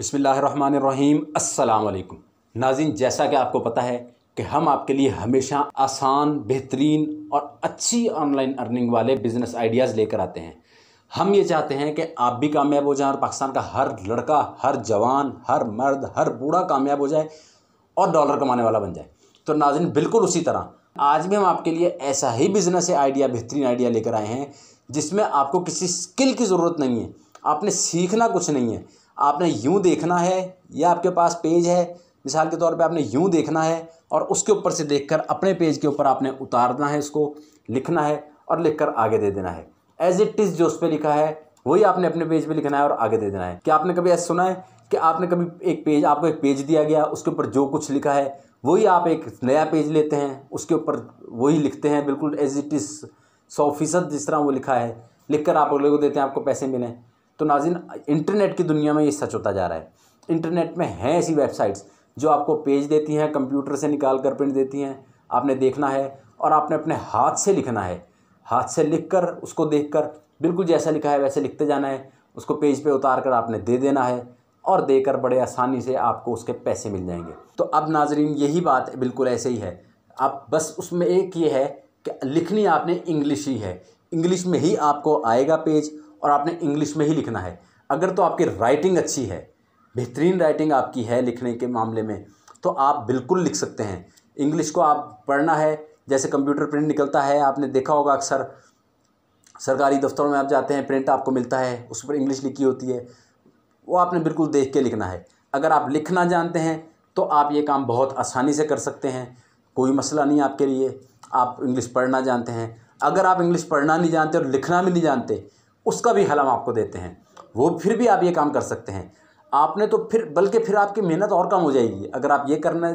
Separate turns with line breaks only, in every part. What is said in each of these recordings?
बिसमीम् अल्लाम नाजिन जैसा कि आपको पता है कि हम आपके लिए हमेशा आसान बेहतरीन और अच्छी ऑनलाइन अर्निंग वाले बिज़नेस आइडियाज़ लेकर आते हैं हम ये चाहते हैं कि आप भी कामयाब हो जाएं और पाकिस्तान का हर लड़का हर जवान हर मर्द हर बूढ़ा कामयाब हो जाए और डॉलर कमाने वाला बन जाए तो नाजिन बिल्कुल उसी तरह आज भी हम आपके लिए ऐसा ही बिज़नेस आइडिया बेहतरीन आइडिया लेकर आए हैं जिसमें आपको किसी स्किल की ज़रूरत नहीं है आपने सीखना कुछ नहीं है आपने यूँ देखना है या आपके पास पेज है मिसाल के तौर पे आपने यूँ देखना है और उसके ऊपर से देखकर अपने पेज के ऊपर आपने उतारना है इसको लिखना है और लिखकर आगे दे देना है एज इट इज़ जो उस पर लिखा है वही आपने अपने पेज पे लिखना है और आगे दे देना है क्या आपने कभी ऐसा सुना है कि आपने कभी एक पेज आपको एक पेज दिया गया उसके ऊपर जो कुछ लिखा है वही आप एक नया पेज लेते हैं उसके ऊपर वही लिखते हैं बिल्कुल एज इट इज़ सौ फीसद जिस तरह वो लिखा है लिख कर आप अगले को देते हैं आपको पैसे मिलें तो नाजिन इंटरनेट की दुनिया में ये सच होता जा रहा है इंटरनेट में हैं ऐसी वेबसाइट्स जो आपको पेज देती हैं कंप्यूटर से निकाल कर प्रिंट देती हैं आपने देखना है और आपने अपने हाथ से लिखना है हाथ से लिख कर उसको देख कर बिल्कुल जैसा लिखा है वैसे लिखते जाना है उसको पेज पे उतार कर आपने दे देना है और देकर बड़े आसानी से आपको उसके पैसे मिल जाएंगे तो अब नाजरीन यही बात बिल्कुल ऐसे ही है आप बस उसमें एक ये है कि लिखनी आपने इंग्लिश ही है इंग्लिश में ही आपको आएगा पेज और आपने इंग्लिश में ही लिखना है अगर तो आपकी राइटिंग अच्छी है बेहतरीन राइटिंग आपकी है लिखने के मामले में तो आप बिल्कुल लिख सकते हैं इंग्लिश को आप पढ़ना है जैसे कंप्यूटर प्रिंट निकलता है आपने देखा होगा अक्सर सरकारी दफ्तरों में आप जाते हैं प्रिंट आपको मिलता है उस पर इंग्लिश लिखी होती है वो आपने बिल्कुल देख के लिखना है अगर आप लिखना जानते हैं तो आप ये काम बहुत आसानी से कर सकते हैं कोई मसला नहीं आपके लिए आप इंग्लिश पढ़ना जानते हैं अगर आप इंग्लिश पढ़ना नहीं जानते और लिखना भी नहीं जानते उसका भी हल हम आपको देते हैं वो फिर भी आप ये काम कर सकते हैं आपने तो फिर बल्कि फिर आपकी मेहनत और कम हो जाएगी अगर आप ये करना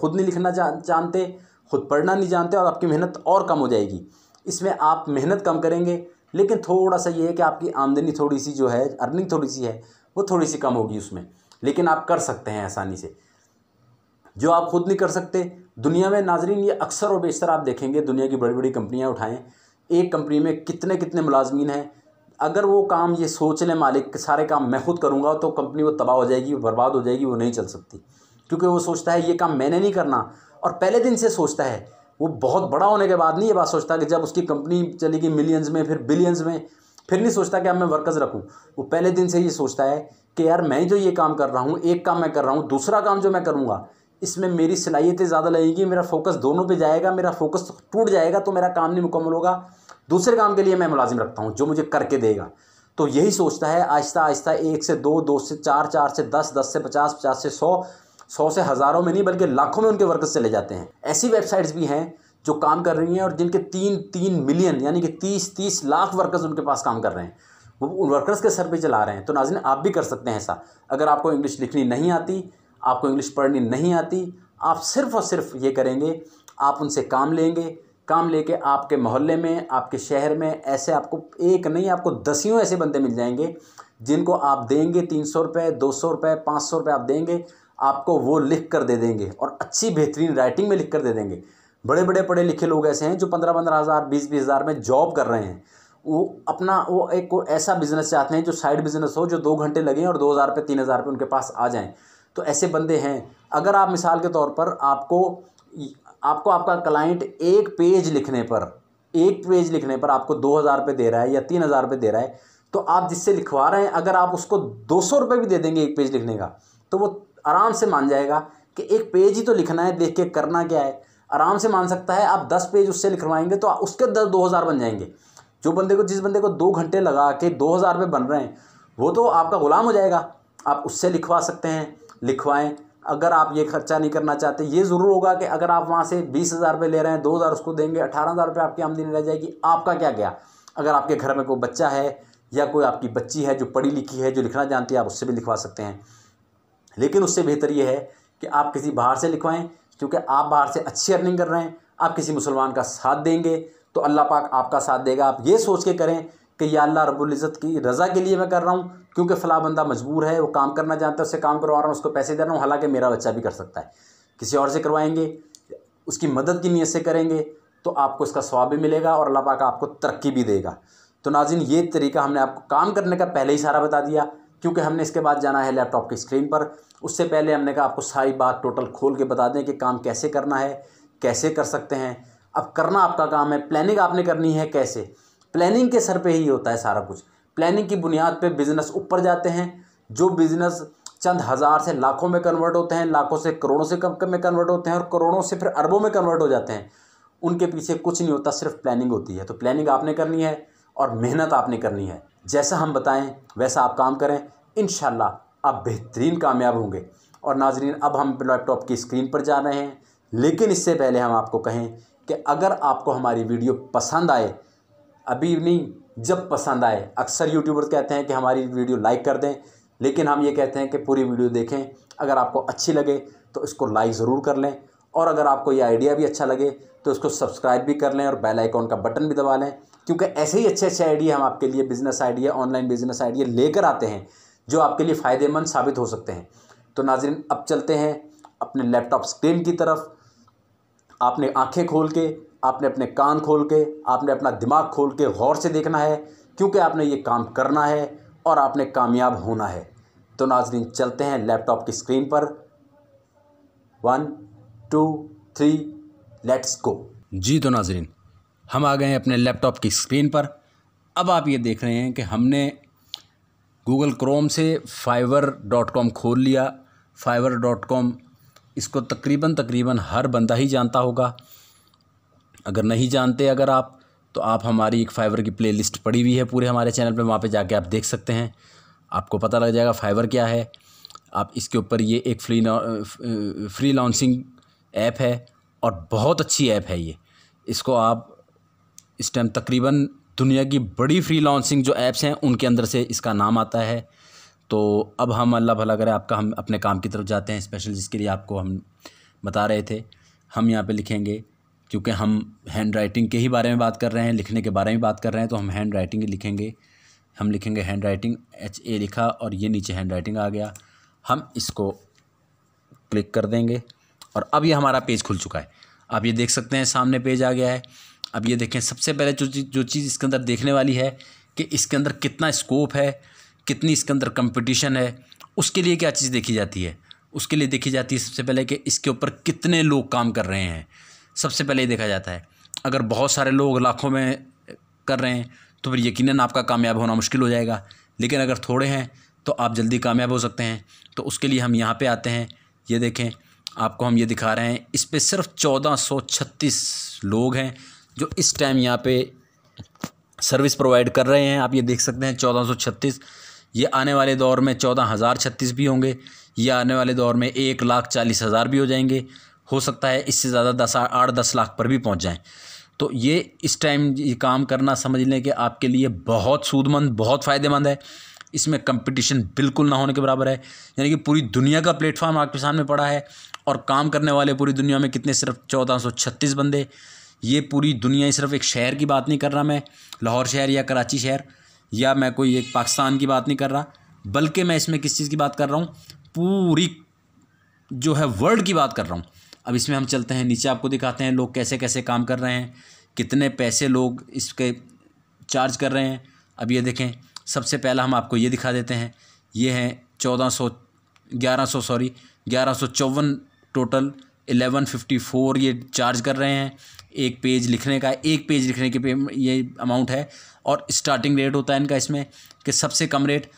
खुद नहीं लिखना जानते खुद पढ़ना नहीं जानते और आपकी मेहनत और कम हो जाएगी इसमें आप मेहनत कम करेंगे लेकिन थोड़ा सा ये है कि आपकी आमदनी थोड़ी सी जो है अर्निंग थोड़ी सी है वो थोड़ी सी कम होगी उसमें लेकिन आप कर सकते हैं आसानी से जो आप खुद नहीं कर सकते दुनिया में नाजरीन ये अक्सर और बेशतर आप देखेंगे दुनिया की बड़ी बड़ी कंपनियाँ उठाएँ एक कंपनी में कितने कितने मुलाजमीन हैं अगर वो काम ये सोच लें मालिक के सारे काम मैं खुद करूँगा तो कंपनी वो तबाह हो जाएगी बर्बाद हो जाएगी वो नहीं चल सकती क्योंकि वो सोचता है ये काम मैंने नहीं करना और पहले दिन से सोचता है वो बहुत बड़ा होने के बाद नहीं ये बात सोचता कि जब उसकी कंपनी चलेगी मिलियंस में फिर बिलियंस में फिर नहीं सोचता कि अब मैं वर्कर्स रखूँ वो पहले दिन से ये सोचता है कि यार मैं जो तो ये काम कर रहा हूँ एक काम मैं कर रहा हूँ दूसरा काम जो मैं करूँगा इसमें मेरी सिलाहियतें ज़्यादा लगेंगी मेरा फोकस दोनों पे जाएगा मेरा फोकस टूट जाएगा तो मेरा काम नहीं मुकम्मल होगा दूसरे काम के लिए मैं मुलाजिम रखता हूँ जो मुझे करके देगा तो यही सोचता है आहिस्ता आहिस्ता एक से दो दो से चार चार से दस दस से पचास पचास से सौ सौ से हज़ारों में नहीं बल्कि लाखों में उनके वर्कर्स चले जाते हैं ऐसी वेबसाइट्स भी हैं जो काम कर रही हैं और जिनके तीन तीन मिलियन यानी कि तीस तीस लाख वर्कर्स उनके पास काम कर रहे हैं वो उन वर्कर्स के सर पे चला रहे हैं तो नाजिन आप भी कर सकते हैं ऐसा अगर आपको इंग्लिश लिखनी नहीं आती आपको इंग्लिश पढ़नी नहीं आती आप सिर्फ़ और सिर्फ ये करेंगे आप उनसे काम लेंगे काम लेके आपके मोहल्ले में आपके शहर में ऐसे आपको एक नहीं आपको दसियों ऐसे बंदे मिल जाएंगे जिनको आप देंगे तीन सौ रुपये दो सौ रुपये पाँच सौ रुपये आप देंगे आपको वो लिख कर दे देंगे और अच्छी बेहतरीन राइटिंग में लिख कर दे देंगे बड़े बड़े पढ़े लिखे लोग ऐसे हैं जो पंद्रह पंद्रह हज़ार बीस बीस हज़ार में जॉब कर रहे हैं वो अपना वो एक को ऐसा बिज़नेस चाहते हैं जो साइड बिज़नेस हो जो दो घंटे लगें और दो हज़ार रुपये तीन हज़ार रुपये उनके पास आ जाएँ तो ऐसे बंदे हैं अगर आप मिसाल के तौर पर आपको आपको आपका क्लाइंट एक पेज लिखने पर एक पेज लिखने पर आपको दो हज़ार रुपये दे रहा है या तीन हज़ार रुपये दे रहा है तो आप जिससे लिखवा रहे हैं अगर आप उसको दो सौ रुपये भी दे देंगे एक पेज लिखने का तो वो आराम से मान जाएगा कि एक पेज ही तो लिखना है देख के करना क्या है आराम से मान सकता है आप दस पेज उससे लिखवाएंगे तो उसके दस दो हज़ार बन जाएंगे जो बंदे को जिस बंदे को दो घंटे लगा के दो हज़ार रुपये बन रहे हैं वो तो आपका ग़ुलाम हो जाएगा आप उससे लिखवा सकते हैं लिखवाएं अगर आप ये खर्चा नहीं करना चाहते ये ज़रूर होगा कि अगर आप वहाँ से बीस हज़ार रुपये ले रहे हैं दो हज़ार उसको देंगे अठारह हज़ार रुपये आपकी आमदनी रह जाएगी आपका क्या गया अगर आपके घर में कोई बच्चा है या कोई आपकी बच्ची है जो पढ़ी लिखी है जो लिखना जानती है आप उससे भी लिखवा सकते हैं लेकिन उससे बेहतर ये है कि आप किसी बाहर से लिखवाएं क्योंकि आप बाहर से अच्छी अर्निंग कर रहे हैं आप किसी मुसलमान का साथ देंगे तो अल्लाह पाक आपका साथ देगा आप ये सोच के करें कि यह अल्लाह रबुल्ज़त की रज़ा के लिए मैं कर रहा हूँ क्योंकि फ़ला बंदा मजबूर है वो काम करना जानता है उससे काम करवा रहा हूँ उसको पैसे दे रहा हूँ हालांकि मेरा बच्चा भी कर सकता है किसी और से करवाएंगे उसकी मदद की नीयत से करेंगे तो आपको इसका स्वाब भी मिलेगा और अल्लाह पाक आपको तरक्की भी देगा तो नाजिन ये तरीका हमने आपको काम करने का पहले ही सारा बता दिया क्योंकि हमने इसके बाद जाना है लैपटॉप की स्क्रीन पर उससे पहले हमने कहा आपको सारी बात टोटल खोल के बता दें कि काम कैसे करना है कैसे कर सकते हैं अब करना आपका काम है प्लानिंग आपने करनी है कैसे प्लानिंग के सर पे ही होता है सारा कुछ प्लानिंग की बुनियाद पे बिज़नेस ऊपर जाते हैं जो बिज़नेस चंद हज़ार से लाखों में कन्वर्ट होते हैं लाखों से करोड़ों से कम में कन्वर्ट होते हैं और करोड़ों से फिर अरबों में कन्वर्ट हो जाते हैं उनके पीछे कुछ नहीं होता सिर्फ प्लानिंग होती है तो प्लानिंग आपने करनी है और मेहनत आपने करनी है जैसा हम बताएं वैसा आप काम करें इन आप बेहतरीन कामयाब होंगे और नाजरीन अब हम लैपटॉप की स्क्रीन पर जा रहे हैं लेकिन इससे पहले हम आपको कहें कि अगर आपको हमारी वीडियो पसंद आए अभी नहीं जब पसंद आए अक्सर यूट्यूबर कहते हैं कि हमारी वीडियो लाइक कर दें लेकिन हम ये कहते हैं कि पूरी वीडियो देखें अगर आपको अच्छी लगे तो इसको लाइक ज़रूर कर लें और अगर आपको ये आइडिया भी अच्छा लगे तो इसको सब्सक्राइब भी कर लें और बेल आइकॉन का बटन भी दबा लें क्योंकि ऐसे ही अच्छे अच्छे आइडिया हम आपके लिए business idea online business idea लेकर आते हैं जो आपके लिए फ़ायदेमंद साबित हो सकते हैं तो नाजरन अब चलते हैं अपने लैपटॉप स्क्रीन की तरफ आपने आँखें खोल के आपने अपने कान खोल के आपने अपना दिमाग खोल के गौर से देखना है क्योंकि आपने ये काम करना है और आपने कामयाब होना है तो नाजरीन चलते हैं लैपटॉप की स्क्रीन पर one two three let's go जी तो नाजरीन हम आ गए हैं अपने लैपटॉप की स्क्रीन पर अब आप ये देख रहे हैं कि हमने गूगल क्रोम से फाइवर डॉट कॉम खोल लिया फाइवर डॉट कॉम इसको तकरीबन तकरीबन हर बंदा ही जानता होगा अगर नहीं जानते अगर आप तो आप हमारी एक फाइबर की प्लेलिस्ट पड़ी हुई है पूरे हमारे चैनल पे वहाँ पे जाके आप देख सकते हैं आपको पता लग जाएगा फाइबर क्या है आप इसके ऊपर ये एक फ्री फ्री लॉन्सिंग ऐप है और बहुत अच्छी ऐप है ये इसको आप इस टाइम तकरीबन दुनिया की बड़ी फ्री लॉन्सिंग जो ऐप्स हैं उनके अंदर से इसका नाम आता है तो अब हम अल्लाह भला करें आपका हम अपने काम की तरफ जाते हैं स्पेशल जिसके लिए आपको हम बता रहे थे हम यहाँ पे लिखेंगे क्योंकि हम हैंड राइटिंग के ही बारे में बात कर रहे हैं लिखने के बारे में बात कर रहे हैं तो हम हैंड राइटिंग लिखेंगे हम लिखेंगे हैंड राइटिंग एच ए लिखा और ये नीचे हैंड राइटिंग आ गया हम इसको क्लिक कर देंगे और अब ये हमारा पेज खुल चुका है आप ये देख सकते हैं सामने पेज आ गया है अब ये देखें सबसे पहले जो चीज़ जो चीज़ इसके अंदर देखने वाली है कि इसके अंदर कितना स्कोप है कितनी इसके अंदर कंपटीशन है उसके लिए क्या चीज़ देखी जाती है उसके लिए देखी जाती है सबसे पहले कि इसके ऊपर कितने लोग काम कर रहे हैं सबसे पहले ये देखा जाता है अगर बहुत सारे लोग लाखों में कर रहे हैं तो फिर यकीनन आपका कामयाब होना मुश्किल हो जाएगा लेकिन अगर थोड़े हैं तो आप जल्दी कामयाब हो सकते हैं तो उसके लिए हम यहाँ पे आते हैं ये देखें आपको हम ये दिखा रहे हैं इस पर सिर्फ चौदह सौ छत्तीस लोग हैं जो इस टाइम यहाँ पर सर्विस प्रोवाइड कर रहे हैं आप ये देख सकते हैं चौदह सौ छत्तीस ये आने वाले दौर में चौदह हज़ार छत्तीस भी होंगे ये आने वाले दौर में एक लाख चालीस हज़ार भी हो जाएंगे हो सकता है इससे ज़्यादा दस आठ दस लाख पर भी पहुंच जाएं तो ये इस टाइम काम करना समझ लें कि आपके लिए बहुत सूदमंद बहुत फ़ायदेमंद है इसमें कंपटीशन बिल्कुल ना होने के बराबर है यानी कि पूरी दुनिया का प्लेटफॉर्म आपके सामने पड़ा है और काम करने वाले पूरी दुनिया में कितने सिर्फ चौदह सौ छत्तीस बंदे ये पूरी दुनिया सिर्फ एक शहर की बात नहीं कर रहा मैं लाहौर शहर या कराची शहर या मैं कोई एक पाकिस्तान की बात नहीं कर रहा बल्कि मैं इसमें किस चीज़ की बात कर रहा हूँ पूरी जो है वर्ल्ड की बात कर रहा हूँ अब इसमें हम चलते हैं नीचे आपको दिखाते हैं लोग कैसे कैसे काम कर रहे हैं कितने पैसे लोग इसके चार्ज कर रहे हैं अब ये देखें सबसे पहला हम आपको ये दिखा देते हैं ये हैं चौदह सौ ग्यारह सौ सॉरी ग्यारह सौ चौवन टोटल एलेवन फिफ्टी फोर ये चार्ज कर रहे हैं एक पेज लिखने का एक पेज लिखने के पे ये अमाउंट है और स्टार्टिंग रेट होता है इनका इसमें कि सबसे कम रेट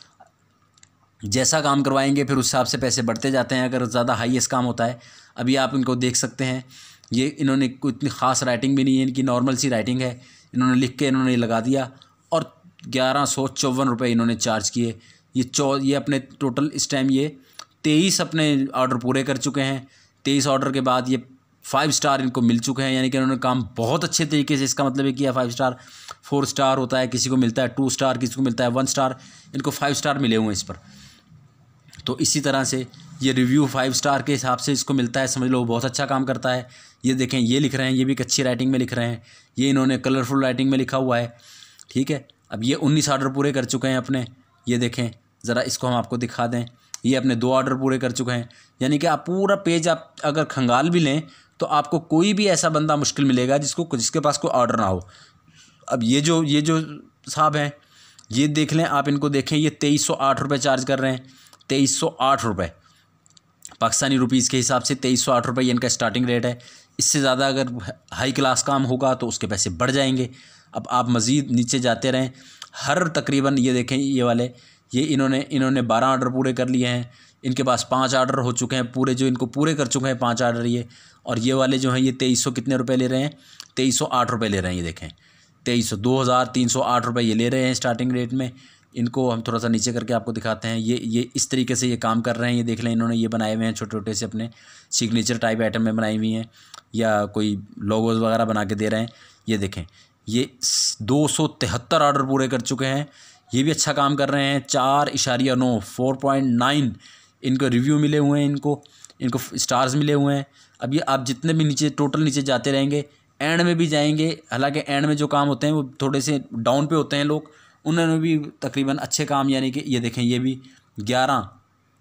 जैसा काम करवाएंगे फिर उस हिसाब से पैसे बढ़ते जाते हैं अगर ज़्यादा हाईएस्ट काम होता है अभी आप इनको देख सकते हैं ये इन्होंने कोई इतनी ख़ास राइटिंग भी नहीं है इनकी नॉर्मल सी राइटिंग है इन्होंने लिख के इन्होंने लगा दिया और ग्यारह सौ चौवन रुपये इन्होंने चार्ज किए ये चौ ये अपने टोटल इस टाइम ये तेईस अपने ऑर्डर पूरे कर चुके हैं तेईस ऑर्डर के बाद ये फाइव स्टार इनको मिल चुके हैं यानी कि इन्होंने काम बहुत अच्छे तरीके से इसका मतलब ये किया फाइव स्टार फोर स्टार होता है किसी को मिलता है टू स्टार किसी को मिलता है वन स्टार इनको फाइव स्टार मिले हुए हैं इस पर तो इसी तरह से ये रिव्यू फाइव स्टार के हिसाब से इसको मिलता है समझ लो बहुत अच्छा काम करता है ये देखें ये लिख रहे हैं ये भी एक अच्छी राइटिंग में लिख रहे हैं ये इन्होंने कलरफुल राइटिंग में लिखा हुआ है ठीक है अब ये उन्नीस ऑर्डर पूरे कर चुके हैं अपने ये देखें ज़रा इसको हम आपको दिखा दें ये अपने दो ऑर्डर पूरे कर चुके हैं यानी कि आप पूरा पेज आप अगर खंगाल भी लें तो आपको कोई भी ऐसा बंदा मुश्किल मिलेगा जिसको जिसके पास कोई ऑर्डर ना हो अब ये जो ये जो साहब हैं ये देख लें आप इनको देखें ये तेईस सौ आठ रुपये चार्ज कर रहे हैं तेईस सौ आठ रुपये पाकिस्तानी रुपीज़ के हिसाब से तेईस सौ आठ रुपये इनका स्टार्टिंग रेट है इससे ज़्यादा अगर हाई क्लास काम होगा तो उसके पैसे बढ़ जाएंगे अब आप मज़ीद नीचे जाते रहें हर तकरीबन ये देखें ये वाले ये इन्होंने इन्होंने बारह आर्डर पूरे कर लिए हैं इनके पास पाँच आर्डर हो चुके हैं पूरे जो इनको पूरे कर चुके हैं पाँच आर्डर ये और ये वाले जो हैं ये तेईस सौ कितने रुपये ले रहे हैं तेईस सौ आठ रुपये ले रहे हैं ये देखें तेईस सौ दो हज़ार तीन सौ आठ रुपये ये ले रहे हैं स्टार्टिंग रेट में इनको हम थोड़ा सा नीचे करके आपको दिखाते हैं ये ये इस तरीके से ये काम कर रहे हैं ये देख लें इन्होंने ये बनाए हुए हैं छोटे छोटे से अपने सिग्नेचर टाइप आइटम में बनाई हुई हैं या कोई लोगोज़ वगैरह बना के दे रहे हैं ये देखें ये दो सौ तिहत्तर पूरे कर चुके हैं ये भी अच्छा काम कर रहे हैं चार इशारिया नौ फोर पॉइंट नाइन इनको रिव्यू मिले हुए हैं इनको इनको स्टार्स मिले हुए हैं अब ये आप जितने भी नीचे टोटल नीचे जाते रहेंगे एंड में भी जाएंगे हालांकि एंड में जो काम होते हैं वो थोड़े से डाउन पे होते हैं लोग उन्होंने भी तकरीबन अच्छे काम यानी कि ये देखें ये भी ग्यारह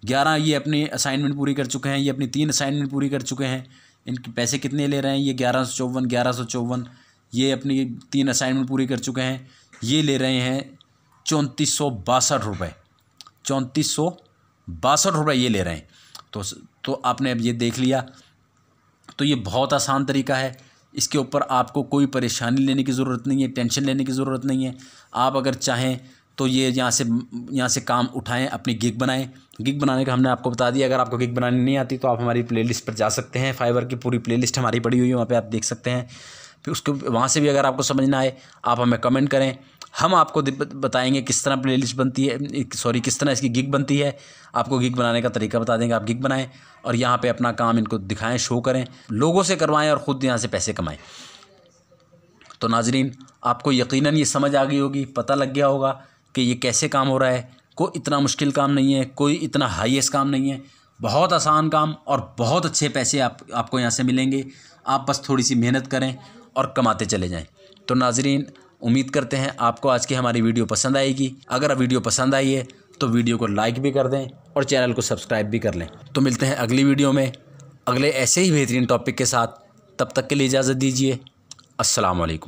ग्यारह ये अपनी असाइनमेंट पूरी कर चुके हैं ये अपनी तीन असाइनमेंट पूरी कर चुके हैं इनके पैसे कितने ले रहे हैं ये ग्यारह सौ चौवन ग्यारह सौ चौवन ये अपनी तीन असाइनमेंट पूरी कर चुके हैं ये ले रहे हैं चौंतीस सौ बासठ रुपये चौंतीस सौ बासठ रुपये ये ले रहे हैं तो तो आपने अब ये देख लिया तो ये बहुत आसान तरीका है इसके ऊपर आपको कोई परेशानी लेने की ज़रूरत नहीं है टेंशन लेने की ज़रूरत नहीं है आप अगर चाहें तो ये यहाँ से यहाँ से काम उठाएं अपनी गिग बनाएं गिग बनाने का हमने आपको बता दिया अगर आपको गिग बनानी नहीं आती तो आप हमारी प्लेलिस्ट पर जा सकते हैं फाइवर की पूरी प्लेलिस्ट हमारी पड़ी हुई है वहाँ पर आप देख सकते हैं फिर उसके वहाँ से भी अगर आपको समझ ना आए आप हमें कमेंट करें हम आपको बताएंगे किस तरह प्ले लिस्ट बनती है सॉरी किस तरह इसकी गिग बनती है आपको गिग बनाने का तरीका बता देंगे आप गिग बनाएं और यहाँ पे अपना काम इनको दिखाएं शो करें लोगों से करवाएं और ख़ुद यहाँ से पैसे कमाएं तो नाजरीन आपको यकीनन ये समझ आ गई होगी पता लग गया होगा कि ये कैसे काम हो रहा है कोई इतना मुश्किल काम नहीं है कोई इतना हाईएस्ट काम नहीं है बहुत आसान काम और बहुत अच्छे पैसे आप आपको यहाँ से मिलेंगे आप बस थोड़ी सी मेहनत करें और कमाते चले जाएँ तो नाजरीन उम्मीद करते हैं आपको आज की हमारी वीडियो पसंद आएगी अगर वीडियो पसंद आई है तो वीडियो को लाइक भी कर दें और चैनल को सब्सक्राइब भी कर लें तो मिलते हैं अगली वीडियो में अगले ऐसे ही बेहतरीन टॉपिक के साथ तब तक के लिए इजाज़त दीजिए असलकम